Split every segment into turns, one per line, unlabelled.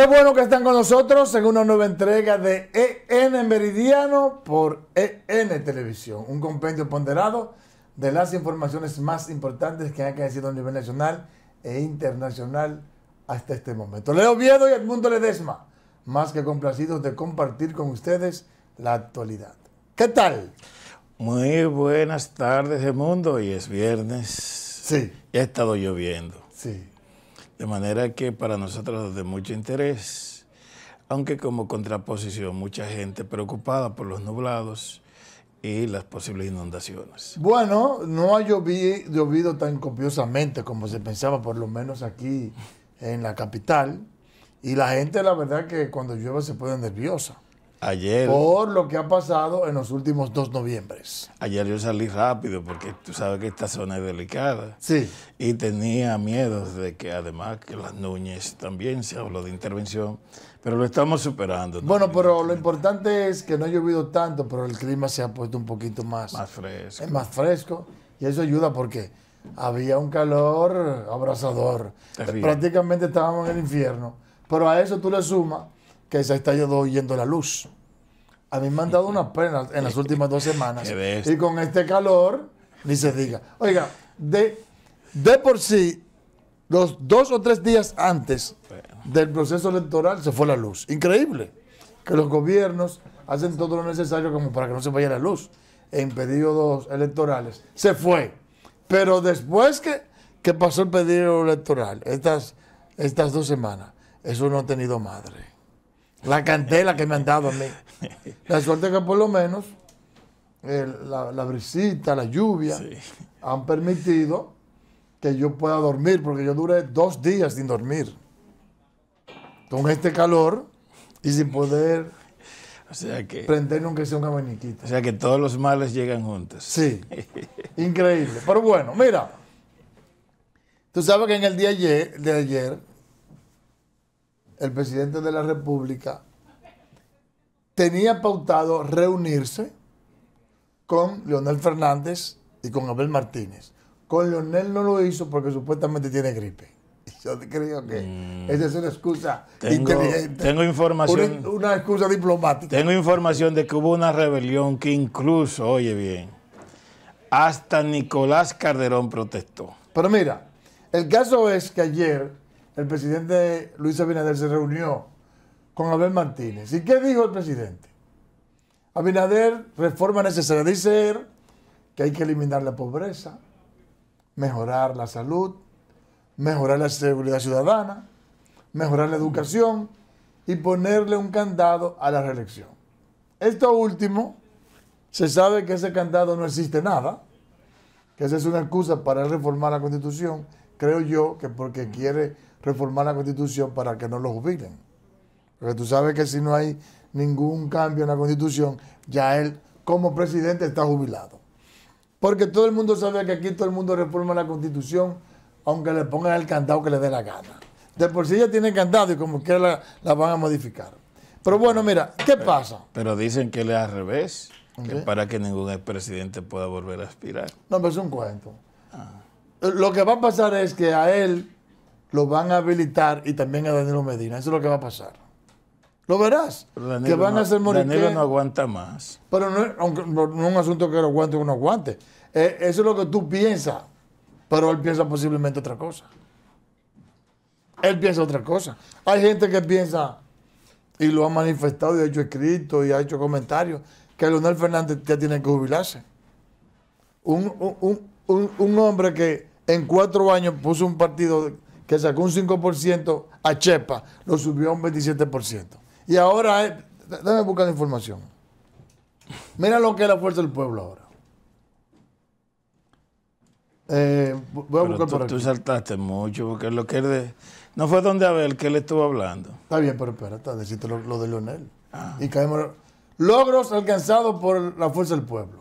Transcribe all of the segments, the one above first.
Qué bueno que están con nosotros en una nueva entrega de e EN Meridiano por EN Televisión, un compendio ponderado de las informaciones más importantes que han crecido a nivel nacional e internacional hasta este momento. Leo Viedo y Edmundo Ledesma, más que complacidos de compartir con ustedes la actualidad. ¿Qué tal? Muy buenas tardes, Edmundo, y es viernes.
Sí. Ya ha estado lloviendo. Sí. De manera que para nosotros es de mucho interés, aunque como contraposición mucha gente preocupada por los nublados y las posibles inundaciones.
Bueno, no ha llovido, tan copiosamente como se pensaba, por lo menos aquí en la capital. Y la gente, la verdad, que cuando llueve se pone nerviosa. Ayer. Por lo que ha pasado en los últimos dos noviembres. Ayer yo salí rápido porque tú sabes que esta zona es
delicada. Sí. Y tenía miedo de que además que las Núñez también se
habló de intervención, pero
lo estamos superando.
Bueno, pero lo importante es que no ha llovido tanto, pero el clima se ha puesto un poquito más. Más fresco. Es eh, más fresco y eso ayuda porque había un calor abrasador. Prácticamente estábamos en el infierno. Pero a eso tú le sumas que se está yendo la luz. A mí me han dado una pena en las últimas dos semanas. y con este calor, ni se diga. Oiga, de, de por sí, los dos o tres días antes del proceso electoral se fue la luz. Increíble que los gobiernos hacen todo lo necesario como para que no se vaya la luz en periodos electorales. Se fue. Pero después que, pasó el periodo electoral, estas, estas dos semanas, eso no ha tenido madre. La cantela que me han dado a mí. La suerte que por lo menos eh, la, brisita, la lluvia, han permitido que yo pueda dormir, porque yo duré dos días sin dormir. Con este calor y sin poder o sea que, prender nunca sea un abaniquito. O sea que todos los males llegan juntos. Sí, increíble. Pero bueno, mira, tú sabes que en el día de ayer el presidente de la República, tenía pautado reunirse con Leonel Fernández y con Abel Martínez. Con Leonel no lo hizo porque supuestamente tiene gripe. Yo creo que mm. esa es una excusa tengo, inteligente. Tengo información. Una, excusa diplomática. Tengo información de que hubo una
rebelión que incluso, oye bien, hasta Nicolás Carderón protestó.
Pero mira, el caso es que ayer el presidente Luis Abinader se reunió con Abel Martínez. ¿Y qué dijo el presidente? Abinader, reforma necesaria. Dice él que hay que eliminar la pobreza, mejorar la salud, mejorar la seguridad ciudadana, mejorar la educación y ponerle un candado a la reelección. Esto último, se sabe que ese candado no existe nada, que esa es una excusa para reformar la constitución creo yo que porque quiere reformar la constitución para que no lo jubilen. Porque tú sabes que si no hay ningún cambio en la constitución, ya él como presidente está jubilado. Porque todo el mundo sabe que aquí todo el mundo reforma la constitución, aunque le pongan el candado que le dé la gana. De por sí ya tiene candado y como que la, van a modificar. Pero bueno, mira, ¿qué pasa?
Pero dicen que le al revés, para que ningún expresidente pueda volver a aspirar.
No, pero es un cuento. Ah. Lo que va a pasar es que a él lo van a habilitar y también a Danilo Medina. Eso es lo que va a pasar. Lo verás.
que van no, a hacer no
aguanta más. Pero no, es un asunto que lo aguante o no aguante. Eh, eso es lo que tú piensas. Pero él piensa posiblemente otra cosa. Él piensa otra cosa. Hay gente que piensa, y lo ha manifestado, y ha hecho escrito, y ha hecho comentarios, que Leonel Fernández ya tiene que jubilarse. Un, un hombre que en cuatro años puso un partido que sacó un 5% a Chepa, lo subió a un 27%. Y ahora, eh, déjame buscar la información. Mira lo que es la fuerza del pueblo ahora. Eh,
voy a buscar tú, tú saltaste mucho, porque lo que es de, No fue donde Abel que él estuvo
hablando. Está bien, pero espera, está, lo, de Leonel. Ah. Y caemos. Logros alcanzados por la fuerza del pueblo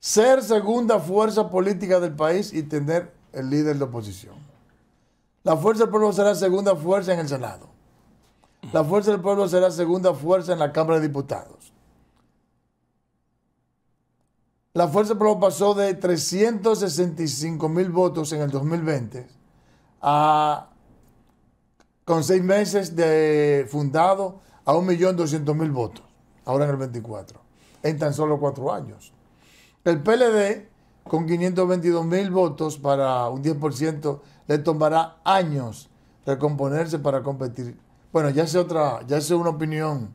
ser segunda fuerza política del país y tener el líder de oposición. La fuerza del pueblo será segunda fuerza en el Senado. La fuerza del pueblo será segunda fuerza en la Cámara de Diputados. La fuerza del pueblo pasó de 365 mil votos en el 2020 con seis meses de fundado, a 1.200.000 votos, ahora en el 24, en tan solo cuatro años. El PLD, con 522 mil votos para un 10%, le tomará años recomponerse para competir. Bueno, ya sé otra, ya sé una opinión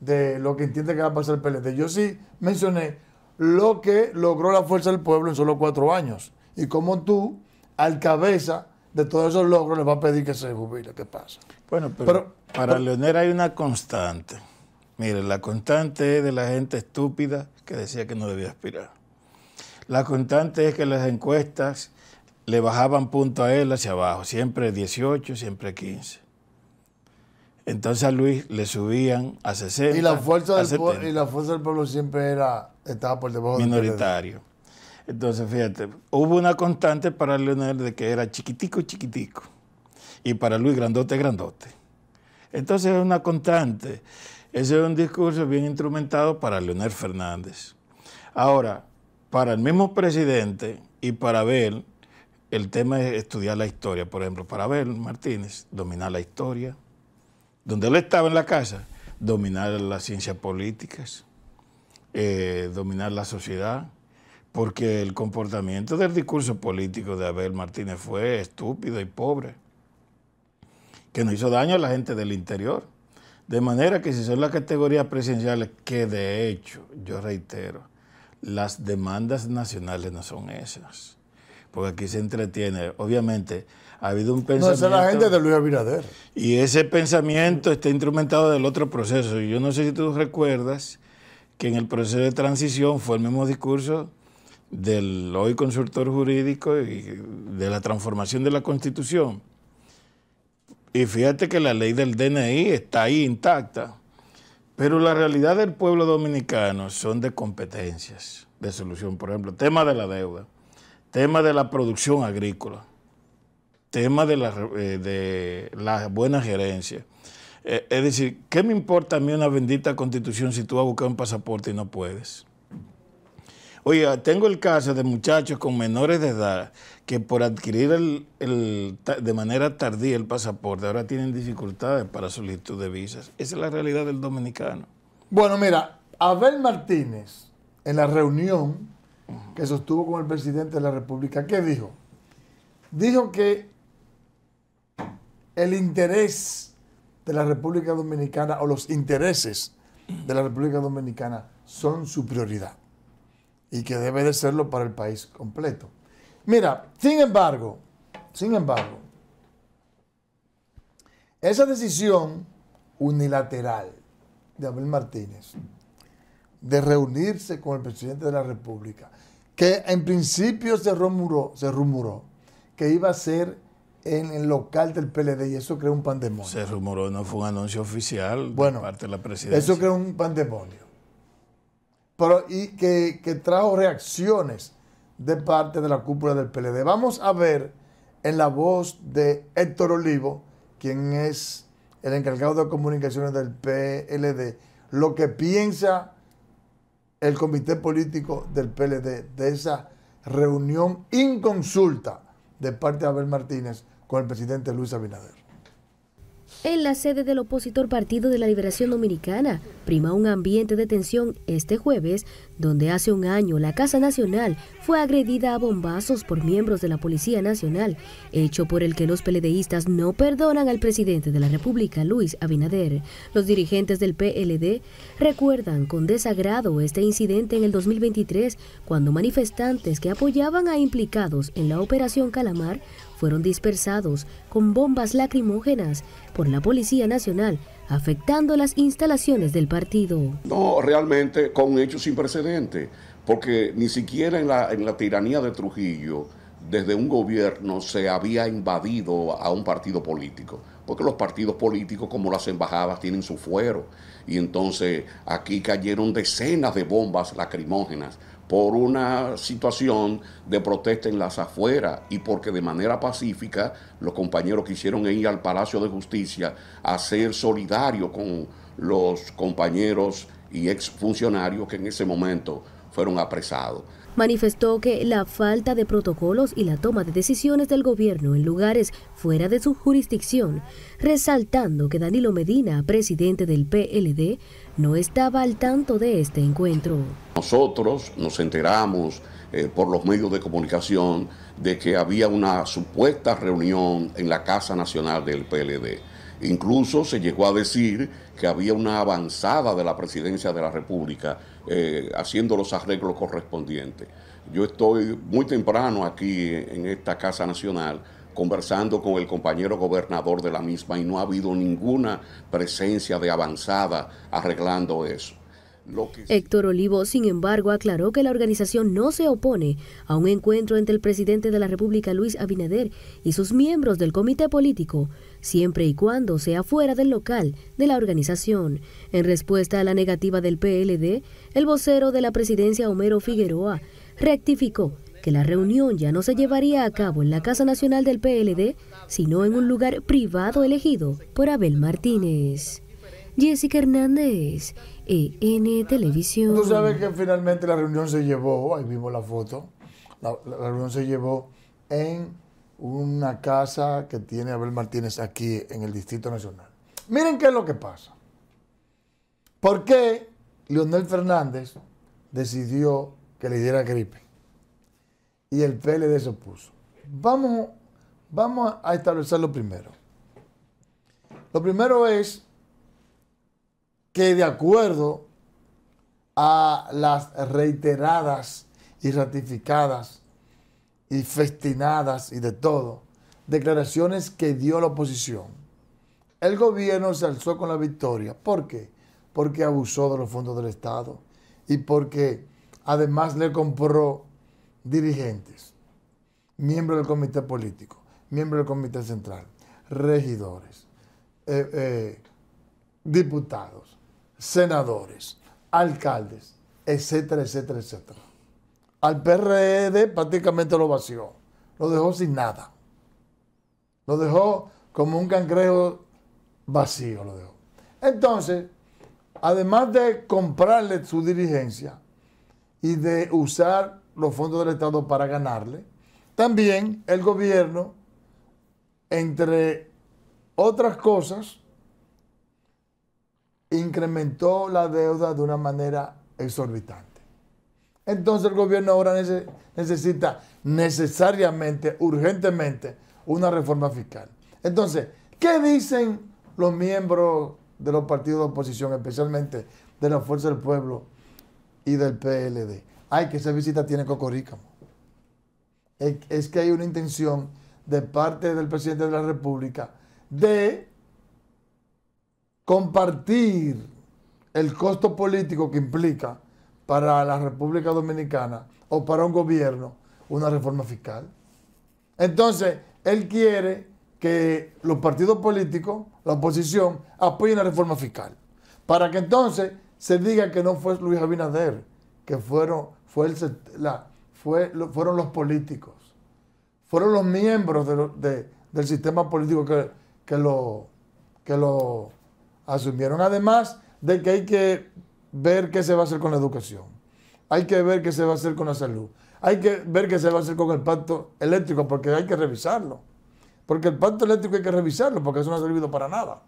de lo que entiende que va a pasar el PLD. Yo sí mencioné lo que logró la fuerza del pueblo en solo cuatro años y cómo tú, al cabeza de todos esos logros, le vas a pedir que se jubile. ¿Qué pasa? Bueno, pero, para
Leonel hay una constante. Mire, la constante es de la gente estúpida que decía que no debía aspirar. La constante es que las encuestas le bajaban punto a él hacia abajo, siempre 18, siempre 15. Entonces a Luis le subían a 60. Y la fuerza, del, pueblo,
y la fuerza del pueblo siempre era, estaba por debajo Minoritario.
Entonces, fíjate, hubo una constante para Leonel de que era chiquitico, chiquitico. Y para Luis, grandote, grandote. Entonces es una constante. Ese es un discurso bien instrumentado para Leonel Fernández. Ahora, para el mismo presidente y para Abel, el tema es estudiar la historia. Por ejemplo, para Abel Martínez, dominar la historia. Donde él estaba en la casa, dominar las ciencias políticas, eh, dominar la sociedad, porque el comportamiento del discurso político de Abel Martínez fue estúpido y pobre, que no hizo daño a la gente del interior. De manera que si son las categorías presidenciales, que de hecho, yo reitero, las demandas nacionales no son esas. Porque aquí se entretiene. Obviamente, ha habido un pensamiento. No, es la gente de Luis Abinader. Y ese pensamiento está instrumentado del otro proceso. Y yo no sé si tú recuerdas que en el proceso de transición fue el mismo discurso del hoy consultor jurídico y de la transformación de la Constitución. Y fíjate que la ley del DNI está ahí intacta. Pero la realidad del pueblo dominicano son de competencias, de solución. Por ejemplo, tema de la deuda, tema de la producción agrícola, tema de la, eh, buena gerencia. Eh, es decir, ¿qué me importa a mí una bendita constitución si tú vas a buscar un pasaporte y no puedes? Oye, tengo el caso de muchachos con menores de edad que por adquirir el, de manera tardía el pasaporte ahora tienen dificultades para solicitud de visas. Esa es la realidad del dominicano.
Bueno, mira, Abel Martínez, en la reunión que sostuvo con el presidente de la República, ¿qué dijo? Dijo que el interés de la República Dominicana o los intereses de la República Dominicana son su prioridad y que debe de serlo para el país completo. Mira, sin embargo, sin embargo, esa decisión unilateral de Abel Martínez de reunirse con el presidente de la República, que en principio se rumuró, se que iba a ser en el local del PLD y eso creó un pandemonio. Se rumoró, no fue un anuncio oficial bueno, de parte de la presidencia. Eso creó un pandemonio. Pero, y que, que trajo reacciones de parte de la cúpula del PLD. Vamos a ver en la voz de Héctor Olivo, quien es el encargado de comunicaciones del PLD, lo que piensa el comité político del PLD de esa reunión inconsulta de parte de Abel Martínez con el presidente Luis Abinader.
En la sede del opositor Partido de la Liberación Dominicana prima un ambiente de tensión este jueves, donde hace un año la Casa Nacional fue agredida a bombazos por miembros de la Policía Nacional, hecho por el que los peledeístas no perdonan al presidente de la República, Luis Abinader. Los dirigentes del PLD recuerdan con desagrado este incidente en el 2023, cuando manifestantes que apoyaban a implicados en la Operación Calamar fueron dispersados con bombas lacrimógenas por la Policía Nacional, afectando las instalaciones del partido.
No, realmente con hecho sin precedente, porque ni siquiera en la, en la tiranía de Trujillo, desde un gobierno se había invadido a un partido político, porque los partidos políticos como las embajadas tienen su fuero y entonces aquí cayeron decenas de bombas lacrimógenas por una situación de protesta en las afueras y porque de manera pacífica los compañeros quisieron ir al Palacio de Justicia a ser solidarios con los compañeros y exfuncionarios que en ese momento fueron apresados
manifestó que la falta de protocolos y la toma de decisiones del gobierno en lugares fuera de su jurisdicción, resaltando que Danilo Medina, presidente del PLD, no estaba al tanto de este encuentro.
Nosotros nos enteramos eh, por los medios de comunicación de que había una supuesta reunión en la Casa Nacional del PLD. Incluso se llegó a decir que había una avanzada de la presidencia de la República eh, haciendo los arreglos correspondientes. Yo estoy muy temprano aquí en esta Casa Nacional conversando con el compañero gobernador de la misma y no ha habido ninguna presencia de avanzada arreglando eso.
Héctor Olivo, sin embargo, aclaró que la organización no se opone a un encuentro entre el presidente de la República, Luis Abinader, y sus miembros del comité político, siempre y cuando sea fuera del local de la organización. En respuesta a la negativa del PLD, el vocero de la presidencia, Homero Figueroa, rectificó que la reunión ya no se llevaría a cabo en la Casa Nacional del PLD, sino en un lugar privado elegido por Abel Martínez. Jessica Hernández, EN eh, Televisión. Tú sabes
que finalmente la reunión se llevó, ahí vimos la foto, la, reunión se llevó en una casa que tiene Abel Martínez aquí en el Distrito Nacional. Miren qué es lo que pasa. ¿Por qué Leonel Fernández decidió que le diera gripe? Y el PLD se opuso. Vamos, vamos a lo primero. Lo primero es que de acuerdo a las reiteradas y ratificadas y festinadas y de todo, declaraciones que dio la oposición, el gobierno se alzó con la victoria. ¿Por qué? Porque abusó de los fondos del Estado y porque además le compró dirigentes, miembros del comité político, miembros del comité central, regidores, eh, eh, diputados, senadores, alcaldes, etcétera, etcétera, etcétera. Al PRD prácticamente lo vació, lo dejó sin nada. Lo dejó como un cangrejo vacío, lo dejó. Entonces, además de comprarle su dirigencia y de usar los fondos del Estado para ganarle, también el gobierno, entre otras cosas, incrementó la deuda de una manera exorbitante. Entonces el gobierno ahora necesita necesariamente, urgentemente, una reforma fiscal. Entonces, ¿qué dicen los miembros de los partidos de oposición, especialmente de la Fuerza del Pueblo y del PLD? Ay, que esa visita tiene cocorícamo. Es que hay una intención de parte del presidente de la República de compartir el costo político que implica para la República Dominicana o para un gobierno una reforma fiscal. Entonces, él quiere que los partidos políticos, la oposición, apoyen la reforma fiscal. Para que entonces se diga que no fue Luis Abinader, que fueron, fue la, fue, fueron los políticos, fueron los miembros del sistema político que, que lo, que lo asumieron. Además de que hay que ver qué se va a hacer con la educación, hay que ver qué se va a hacer con la salud, hay que ver qué se va a hacer con el pacto eléctrico, porque hay que revisarlo. Porque el pacto eléctrico hay que revisarlo, porque eso no ha servido para nada.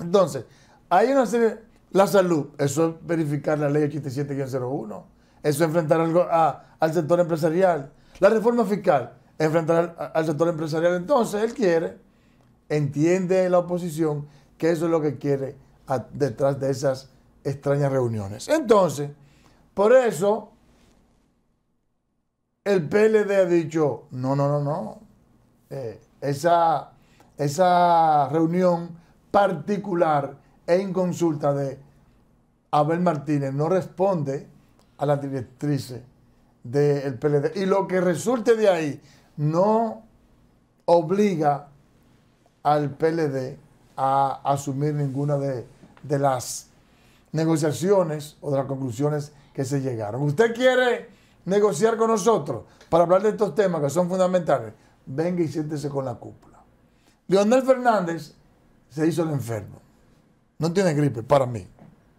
Entonces, hay una serie, la salud, eso es verificar la ley 87 eso es enfrentar algo al sector empresarial, la reforma fiscal, enfrentar al sector empresarial. Entonces, él quiere, entiende la oposición que eso es lo que quiere detrás de esas extrañas reuniones. Entonces, por eso el PLD ha dicho, no, no, no, no, eh, esa, esa reunión particular e inconsulta de Abel Martínez no responde a la directrices del PLD. Y lo que resulte de ahí no obliga al PLD a asumir ninguna de, las negociaciones o de las conclusiones que se llegaron. ¿Usted quiere negociar con nosotros para hablar de estos temas que son fundamentales? Venga y siéntese con la cúpula. Leonel Fernández se hizo el enfermo. No tiene gripe, para mí.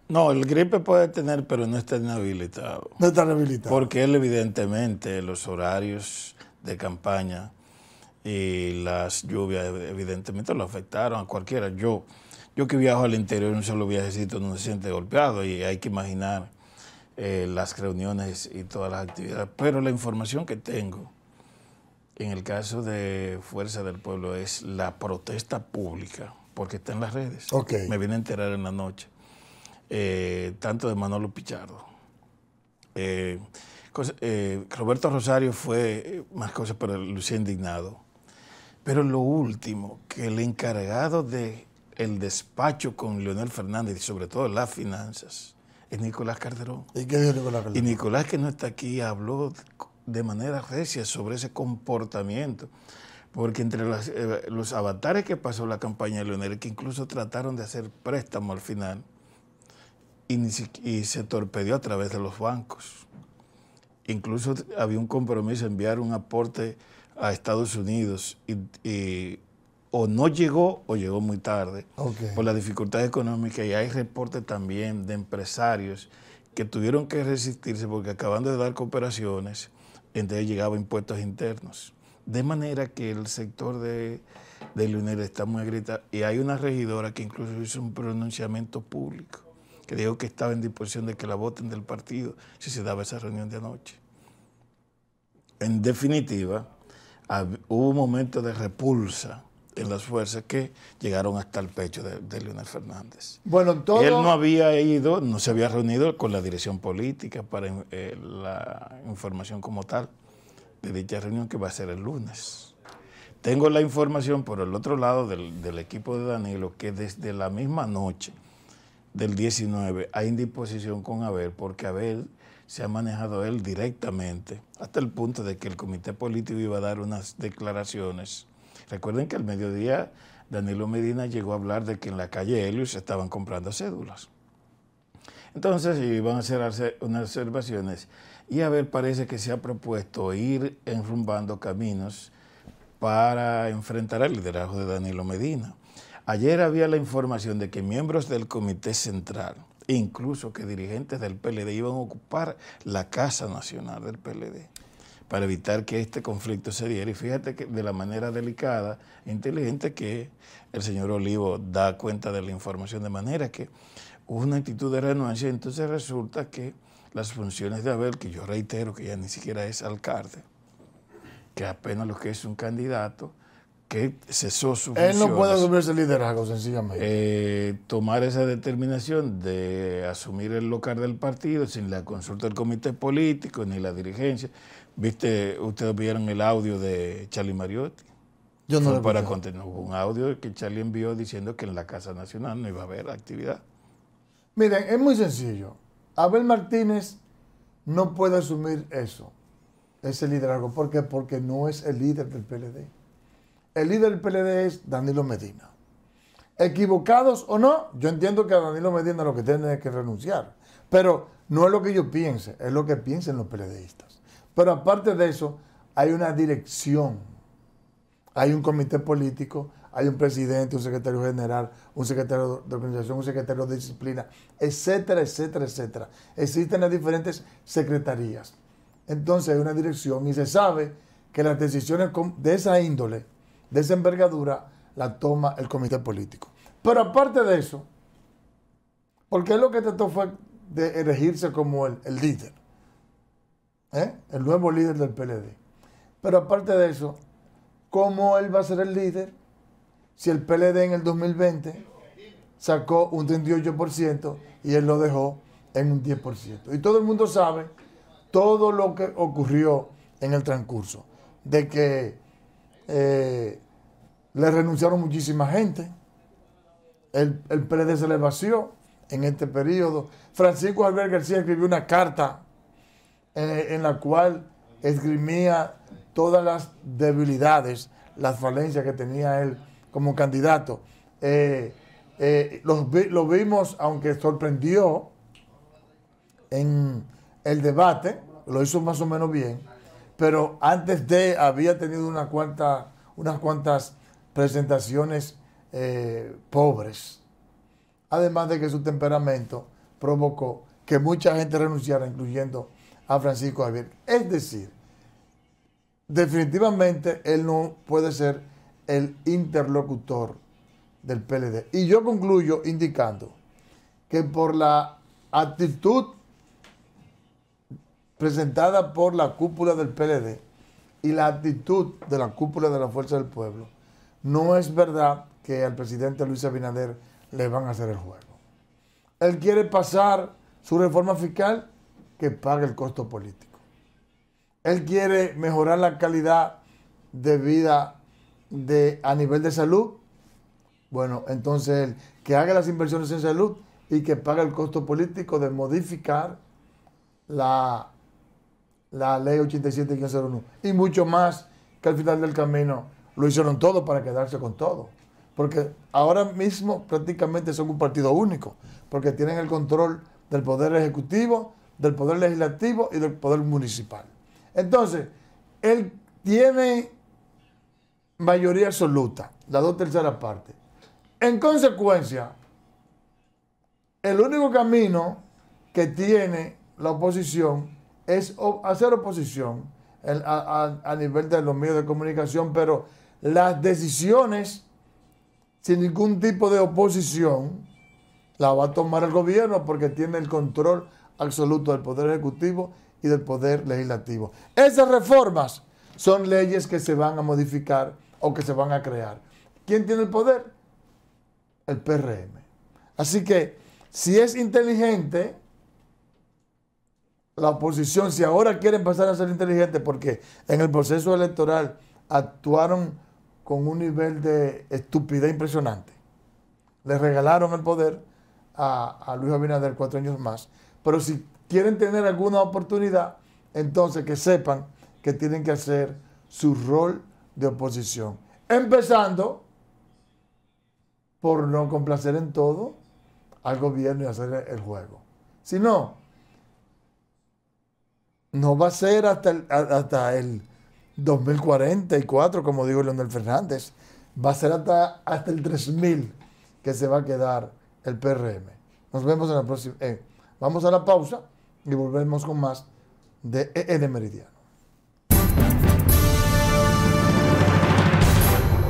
No, el gripe puede tener, pero no está
inhabilitado. No está inhabilitado. Porque él, evidentemente, los horarios de campaña y las lluvias evidentemente lo afectaron a cualquiera. Yo, yo que viajo al interior en un solo viajecito no se siente golpeado y hay que imaginar eh, las reuniones y todas las actividades. Pero la información que tengo en el caso de Fuerza del Pueblo es la protesta pública, porque está en las redes. Me viene a enterar en la noche, eh, tanto de Manolo Pichardo. Eh, Roberto Rosario fue más cosas, pero lucía indignado pero lo último, que el encargado del el despacho con Leonel Fernández y sobre todo las finanzas es Nicolás Carderón. ¿Y qué dijo Nicolás Y Nicolás, que no está aquí, habló de manera recia sobre ese comportamiento. Porque entre eh, los, avatares que pasó la campaña de Leonel, que incluso trataron de hacer préstamo al final, y, y se torpedió a través de los bancos. Incluso había un compromiso de enviar un aporte a Estados Unidos y, o no llegó o llegó muy tarde por la dificultad económica y hay reportes también de empresarios que tuvieron que resistirse porque acabando de dar cooperaciones, entonces llegaban impuestos internos. De manera que el sector de, de está muy agrietado y hay una regidora que incluso hizo un pronunciamiento público que dijo que estaba en disposición de que la voten del partido si se daba esa reunión de anoche. En definitiva, hubo un momento de repulsa en las fuerzas que llegaron hasta el pecho de, Leonel Fernández.
Bueno, todo... Él no
había ido, no se había reunido con la dirección política para eh, la información como tal de dicha reunión que va a ser el lunes. Tengo la información por el otro lado del, del equipo de Danilo que desde la misma noche del 19 hay indisposición con Abel porque Abel se ha manejado él directamente, hasta el punto de que el comité político iba a dar unas declaraciones. Recuerden que al mediodía Danilo Medina llegó a hablar de que en la calle Helios estaban comprando cédulas. Entonces iban a hacer unas observaciones y a ver, parece que se ha propuesto ir enrumbando caminos para enfrentar al liderazgo de Danilo Medina. Ayer había la información de que miembros del Comité Central, e incluso que dirigentes del PLD iban a ocupar la Casa Nacional del PLD para evitar que este conflicto se diera. Y fíjate que de la manera delicada e inteligente que el señor Olivo da cuenta de la información, de manera que hubo una actitud de renuncia, entonces resulta que las funciones de Abel, que yo reitero que ya ni siquiera es alcalde, que apenas lo que es un candidato, que cesó su Él no puede asumir
ese liderazgo, sencillamente.
Eh, tomar esa determinación de asumir el local del partido sin la consulta del comité político ni la dirigencia. Viste, ustedes vieron el audio de Charlie Mariotti. Yo no Fue para contener un audio que Charlie envió diciendo que en la Casa Nacional no iba a haber actividad.
Miren, es muy sencillo. Abel Martínez no puede asumir eso, ese liderazgo. ¿Por qué? Porque no es el líder del PLD el líder del PLD es Danilo Medina. Equivocados o no, yo entiendo que a Danilo Medina lo que tiene que renunciar. Pero no es lo que yo piense, es lo que piensen los PLDistas. Pero aparte de eso, hay una dirección, hay un comité político, hay un presidente, un secretario general, un secretario de organización, un secretario de disciplina, etcétera, etcétera, etcétera. Existen las diferentes secretarías. Entonces hay una dirección y se sabe que las decisiones de esa índole de esa envergadura la toma el comité político. Pero aparte de eso, porque lo que trató fue de elegirse como el, el líder, ¿eh? el nuevo líder del PLD. Pero aparte de eso, ¿cómo él va a ser el líder si el PLD en el 2020 sacó un 38% y él lo dejó en un 10%? Y todo el mundo sabe todo lo que ocurrió en el transcurso, de que eh, le renunciaron muchísima gente. El, el PLD se le vació en este periodo. Francisco Javier García escribió una carta eh, en, la cual esgrimía todas las debilidades, las falencias que tenía él como candidato. Eh, eh, lo vimos, aunque sorprendió en el debate, lo hizo más o menos bien, pero antes de había tenido unas cuantas presentaciones eh, pobres. Además de que su temperamento provocó que mucha gente renunciara, incluyendo a Francisco Javier. Es decir, definitivamente él no puede ser el interlocutor del PLD. Y yo concluyo indicando que por la actitud presentada por la cúpula del PLD y la actitud de la cúpula de la Fuerza del Pueblo, no es verdad que al presidente Luis Abinader le van a hacer el juego. Él quiere pasar su reforma fiscal que pague el costo político. Él quiere mejorar la calidad de vida a nivel de salud. Bueno, entonces él que haga las inversiones en salud y que pague el costo político de modificar la, la ley 87501 y mucho más que al final del camino lo hicieron todo para quedarse con todo. Porque ahora mismo prácticamente son un partido único, porque tienen el control del Poder Ejecutivo, del Poder Legislativo y del Poder Municipal. Entonces, él tiene mayoría absoluta, la dos terceras partes. En consecuencia, el único camino que tiene la oposición es hacer oposición a, a nivel de los medios de comunicación, pero las decisiones sin ningún tipo de oposición la va a tomar el gobierno porque tiene el control absoluto del Poder Ejecutivo y del Poder Legislativo. Esas reformas son leyes que se van a modificar o que se van a crear. ¿Quién tiene el poder? El PRM. Así que si es inteligente, la oposición, si ahora quieren pasar a ser inteligente porque en el proceso electoral actuaron con un nivel de estupidez impresionante. Le regalaron el poder a, a Luis Abinader cuatro años más. Pero si quieren tener alguna oportunidad, entonces que sepan que tienen que hacer su rol de oposición. Empezando por no complacer en todo al gobierno y hacer el juego. Si no, no va a ser hasta hasta el 2044, como digo Leonel Fernández, va a ser hasta, el 3000 que se va a quedar el PRM. Nos vemos en la próxima. Eh, vamos a la pausa y volvemos con más de EN e Meridian.